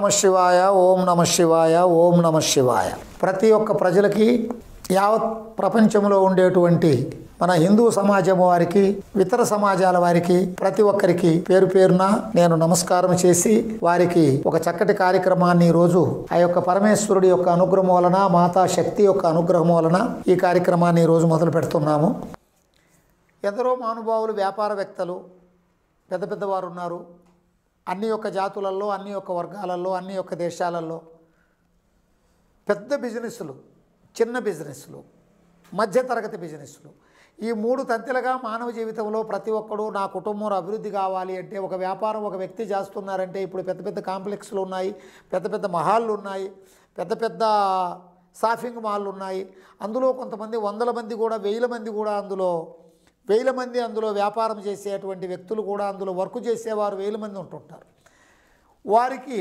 నమ శివాయ ఓం నమ శివాయ ఓం నమ శివాయ ప్రతి ఒక్క ప్రజలకి యావత్ ప్రపంచంలో ఉండేటువంటి మన హిందూ సమాజం వారికి ఇతర సమాజాల వారికి ప్రతి ఒక్కరికి పేరు పేరున నేను నమస్కారం చేసి వారికి ఒక చక్కటి కార్యక్రమాన్ని ఈరోజు ఆ యొక్క పరమేశ్వరుడి యొక్క అనుగ్రహం వలన మాతా శక్తి యొక్క అనుగ్రహం వలన ఈ కార్యక్రమాన్ని ఈరోజు మొదలు పెడుతున్నాము ఎందరో వ్యాపార వ్యాపారవేత్తలు పెద్ద పెద్దవారు ఉన్నారు అన్ని యొక్క జాతులలో అన్ని యొక్క వర్గాలలో అన్ని యొక్క దేశాలలో పెద్ద బిజినెస్లు చిన్న బిజినెస్లు మధ్యతరగతి బిజినెస్లు ఈ మూడు తంతిలుగా మానవ జీవితంలో ప్రతి ఒక్కడు నా కుటుంబం అభివృద్ధి కావాలి అంటే ఒక వ్యాపారం ఒక వ్యక్తి చేస్తున్నారంటే ఇప్పుడు పెద్ద పెద్ద కాంప్లెక్స్లు ఉన్నాయి పెద్ద పెద్ద మహాళ్ళు ఉన్నాయి పెద్ద పెద్ద షాపింగ్ మాల్లు ఉన్నాయి అందులో కొంతమంది వందల మంది కూడా వేల మంది కూడా అందులో వేల మంది అందులో వ్యాపారం చేసేటువంటి వ్యక్తులు కూడా అందులో వర్క్ చేసేవారు వేల మంది ఉంటుంటారు వారికి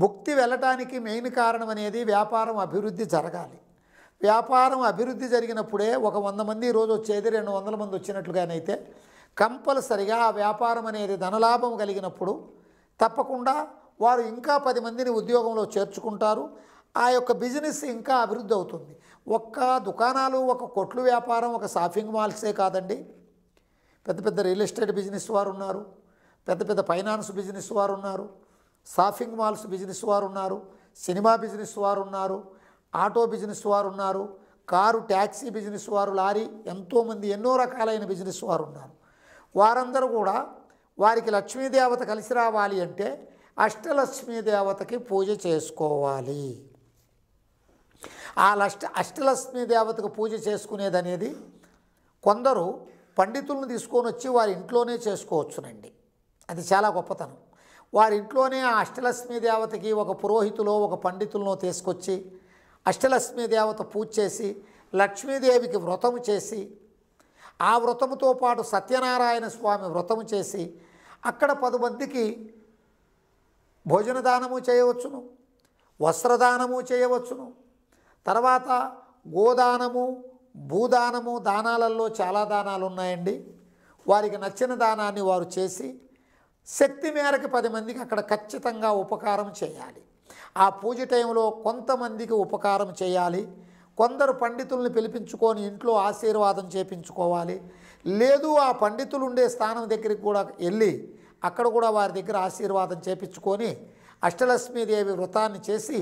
భుక్తి వెళ్ళటానికి మెయిన్ కారణం అనేది వ్యాపారం అభివృద్ధి జరగాలి వ్యాపారం అభివృద్ధి జరిగినప్పుడే ఒక వంద మంది ఈరోజు వచ్చేది రెండు వందల మంది వచ్చినట్లుగానైతే కంపల్సరిగా ఆ వ్యాపారం అనేది ధనలాభం కలిగినప్పుడు తప్పకుండా వారు ఇంకా పది మందిని ఉద్యోగంలో చేర్చుకుంటారు ఆ యొక్క బిజినెస్ ఇంకా అభివృద్ధి అవుతుంది ఒక్క దుకాణాలు ఒక కొట్లు వ్యాపారం ఒక షాపింగ్ మాల్సే కాదండి పెద్ద పెద్ద రియల్ ఎస్టేట్ బిజినెస్ వారు ఉన్నారు పెద్ద పెద్ద ఫైనాన్స్ బిజినెస్ వారు ఉన్నారు షాపింగ్ మాల్స్ బిజినెస్ వారు ఉన్నారు సినిమా బిజినెస్ వారు ఉన్నారు ఆటో బిజినెస్ వారు ఉన్నారు కారు ట్యాక్సీ బిజినెస్ వారు లారీ ఎంతోమంది ఎన్నో రకాలైన బిజినెస్ వారు ఉన్నారు వారందరూ కూడా వారికి లక్ష్మీదేవత కలిసి రావాలి అంటే అష్టలక్ష్మీదేవతకి పూజ చేసుకోవాలి ఆ లష్ట అష్టలక్ష్మి దేవతకు పూజ చేసుకునేదనేది కొందరు పండితులను తీసుకొని వచ్చి వారి ఇంట్లోనే చేసుకోవచ్చునండి అది చాలా గొప్పతనం వారి ఇంట్లోనే ఆ అష్టలక్ష్మి దేవతకి ఒక పురోహితులో ఒక పండితులను తీసుకొచ్చి అష్టలక్ష్మి దేవత పూజ చేసి లక్ష్మీదేవికి వ్రతము చేసి ఆ వ్రతముతో పాటు సత్యనారాయణ స్వామి వ్రతము చేసి అక్కడ పది మందికి భోజనదానము చేయవచ్చును వస్త్రదానము చేయవచ్చును తర్వాత గోదానము భూదానము దానాలలో చాలా దానాలు ఉన్నాయండి వారికి నచ్చిన దానాన్ని వారు చేసి శక్తి మేరకు పది మందికి అక్కడ ఖచ్చితంగా ఉపకారం చేయాలి ఆ పూజ టైంలో కొంతమందికి ఉపకారం చేయాలి కొందరు పండితుల్ని పిలిపించుకొని ఇంట్లో ఆశీర్వాదం చేపించుకోవాలి లేదు ఆ పండితులు ఉండే స్థానం దగ్గరికి కూడా వెళ్ళి అక్కడ కూడా వారి దగ్గర ఆశీర్వాదం చేపించుకొని అష్టలక్ష్మీదేవి వ్రతాన్ని చేసి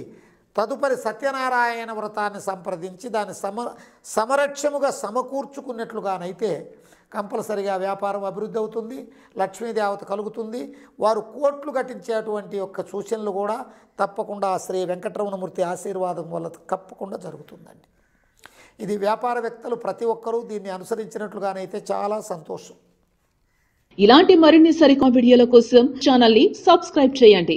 తదుపరి సత్యనారాయణ వ్రతాన్ని సంప్రదించి దాన్ని సమ సమరక్షముగా సమకూర్చుకున్నట్లుగానైతే కంపల్సరిగా వ్యాపారం అభివృద్ధి అవుతుంది లక్ష్మీదేవత కలుగుతుంది వారు కోట్లు ఘటించేటువంటి యొక్క సూచనలు కూడా తప్పకుండా శ్రీ వెంకటరమణమూర్తి ఆశీర్వాదం వల్ల తప్పకుండా జరుగుతుందండి ఇది వ్యాపారవేత్తలు ప్రతి ఒక్కరూ దీన్ని అనుసరించినట్లుగానైతే చాలా సంతోషం ఇలాంటి మరిన్ని సరికా వీడియోల కోసం ఛానల్ని సబ్స్క్రైబ్ చేయండి